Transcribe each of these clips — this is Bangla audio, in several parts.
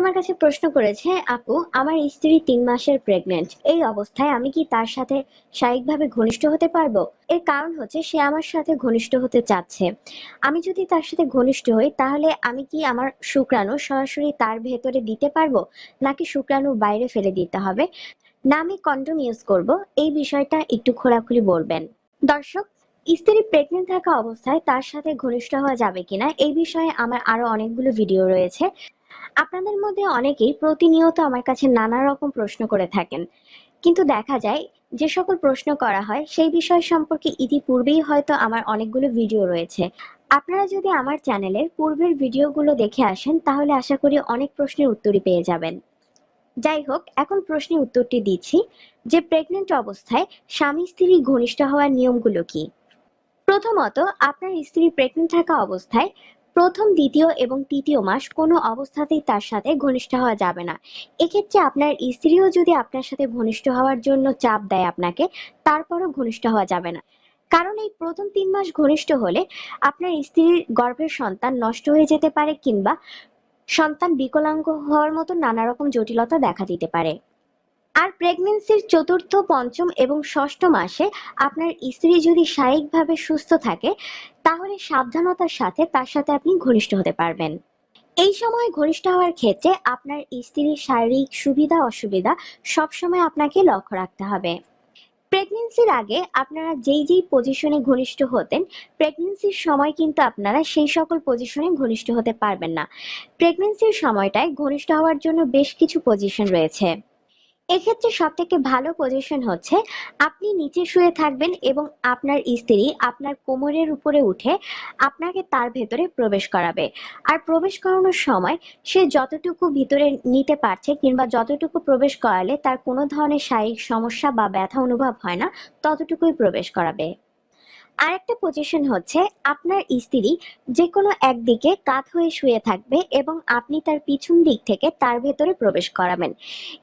আমার কাছে প্রশ্ন করেছে আপু আমার স্ত্রী তিন মাসের প্রেগনেন্ট এই অবস্থায় আমি কি তার সাথে শারীরিকভাবে ঘনিষ্ঠ হতে পারবো এর কারণ হচ্ছে সে আমার সাথে ঘনিষ্ঠ হতে চাচ্ছে আমি যদি তার সাথে ঘনিষ্ঠ হই তাহলে আমি কি আমার শুক্রাণু সরাসরি তার ভেতরে দিতে পারবো নাকি শুক্রাণু বাইরে ফেলে দিতে হবে না আমি কন্ডম ইউজ করব এই বিষয়টা একটু খোলাখুলি বলবেন দর্শক স্ত্রী প্রেগনেন্ট থাকা অবস্থায় তার সাথে ঘনিষ্ঠ হওয়া যাবে কিনা এই বিষয়ে আমার আরো অনেকগুলো ভিডিও রয়েছে আপনাদের মধ্যে অনেকেই প্রতিনিয়ত আমার কাছে নানা রকম প্রশ্ন করে থাকেন কিন্তু দেখা যায় যে সকল প্রশ্ন করা হয় সেই বিষয় সম্পর্কে ইতিপূর্বেই হয়তো আমার অনেকগুলো ভিডিও রয়েছে আপনারা যদি আমার চ্যানেলের পূর্বের ভিডিওগুলো দেখে আসেন তাহলে আশা করি অনেক প্রশ্নের উত্তরই পেয়ে যাবেন যাই হোক এখন প্রশ্নের উত্তরটি দিচ্ছি যে প্রেগনেন্ট অবস্থায় স্বামী স্ত্রী ঘনিষ্ঠ হওয়ার নিয়মগুলো কি প্রথমত আপনার স্ত্রী প্রেগনেন্ট থাকা অবস্থায় প্রথম দ্বিতীয় এবং তৃতীয় মাস কোনো অবস্থাতেই তার সাথে ঘনিষ্ঠ হওয়া যাবে না এক্ষেত্রে আপনার স্ত্রীও যদি আপনার সাথে ঘনিষ্ঠ হওয়ার জন্য চাপ দেয় আপনাকে তারপরও ঘনিষ্ঠ হওয়া যাবে না কারণ এই প্রথম তিন মাস ঘনিষ্ঠ হলে আপনার স্ত্রীর গর্ভের সন্তান নষ্ট হয়ে যেতে পারে কিংবা সন্তান বিকলাঙ্গ হওয়ার মতো নানা রকম জটিলতা দেখা দিতে পারে আর প্রেগনেন্সির চতুর্থ পঞ্চম এবং ষষ্ঠ মাসে আপনার স্ত্রী যদি শারীরিকভাবে সুস্থ থাকে তাহলে সাবধানতার সাথে তার সাথে আপনি ঘনিষ্ঠ হতে পারবেন এই সময় ঘনিষ্ঠ হওয়ার ক্ষেত্রে আপনার স্ত্রীর শারীরিক সুবিধা অসুবিধা সবসময় আপনাকে লক্ষ্য রাখতে হবে প্রেগনেন্সির আগে আপনারা যেই যেই পজিশনে ঘনিষ্ঠ হতেন প্রেগনেন্সির সময় কিন্তু আপনারা সেই সকল পজিশনে ঘনিষ্ঠ হতে পারবেন না প্রেগনেন্সির সময়টায় ঘনিষ্ঠ হওয়ার জন্য বেশ কিছু পজিশন রয়েছে এক্ষেত্রে সব থেকে ভালো পজিশন হচ্ছে আপনি নিচে শুয়ে থাকবেন এবং আপনার স্ত্রী আপনার কোমরের উপরে উঠে আপনাকে তার ভেতরে প্রবেশ করাবে আর প্রবেশ করানোর সময় সে যতটুকু ভিতরে নিতে পারছে কিংবা যতটুকু প্রবেশ করালে তার কোনো ধরনের শারীরিক সমস্যা বা ব্যথা অনুভব হয় না ততটুকুই প্রবেশ করাবে আর একটা পজিশন হচ্ছে আপনার স্ত্রী যে কোনো একদিকে কাত হয়ে শুয়ে থাকবে এবং আপনি তার পিছন দিক থেকে তার ভেতরে প্রবেশ করাবেন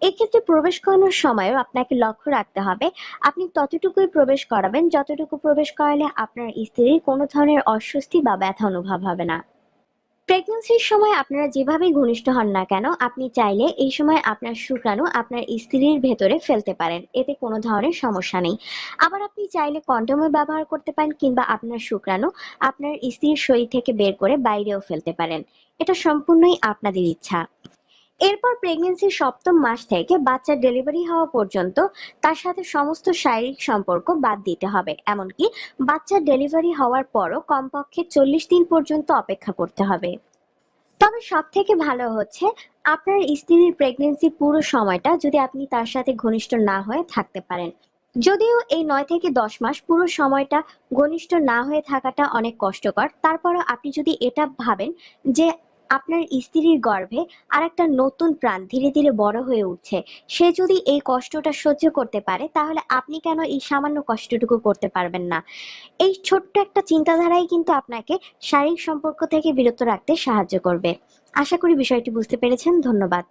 এক্ষেত্রে প্রবেশ করানোর সময়ও আপনাকে লক্ষ্য রাখতে হবে আপনি ততটুকুই প্রবেশ করাবেন যতটুকু প্রবেশ করালে আপনার স্ত্রীর কোনো ধরনের অস্বস্তি বা ব্যথা অনুভব হবে না প্রেগনেন্সির সময় আপনারা যেভাবে ঘনিষ্ঠ হন না কেন আপনি চাইলে এই সময় আপনার শুক্রাণু আপনার স্ত্রীর ভেতরে ফেলতে পারেন এতে কোনো ধরনের সমস্যা নেই আবার আপনি চাইলে কন্ডমও ব্যবহার করতে পারেন কিংবা আপনার শুক্রাণু আপনার স্ত্রীর শরীর থেকে বের করে বাইরেও ফেলতে পারেন এটা সম্পূর্ণই আপনাদের ইচ্ছা এরপর প্রেগনেন্সির সপ্তম মাস থেকে বাচ্চা ডেলিভারি হওয়া পর্যন্ত তার সাথে সমস্ত শারীরিক সম্পর্ক বাদ দিতে হবে এমনকি বাচ্চা ডেলিভারি হওয়ার পরও কমপক্ষে চল্লিশ দিন পর্যন্ত অপেক্ষা করতে হবে তবে সব থেকে ভালো হচ্ছে আপনার স্ত্রীর প্রেগনেন্সি পুরো সময়টা যদি আপনি তার সাথে ঘনিষ্ঠ না হয়ে থাকতে পারেন যদিও এই নয় থেকে দশ মাস পুরো সময়টা ঘনিষ্ঠ না হয়ে থাকাটা অনেক কষ্টকর তারপরও আপনি যদি এটা ভাবেন যে আপনার স্ত্রীর গর্ভে আর একটা নতুন প্রাণ ধীরে ধীরে বড় হয়ে উঠছে সে যদি এই কষ্টটা সহ্য করতে পারে তাহলে আপনি কেন এই সামান্য কষ্টটুকু করতে পারবেন না এই ছোট্ট একটা চিন্তাধারাই কিন্তু আপনাকে শারীরিক সম্পর্ক থেকে বিরত রাখতে সাহায্য করবে আশা করি বিষয়টি বুঝতে পেরেছেন ধন্যবাদ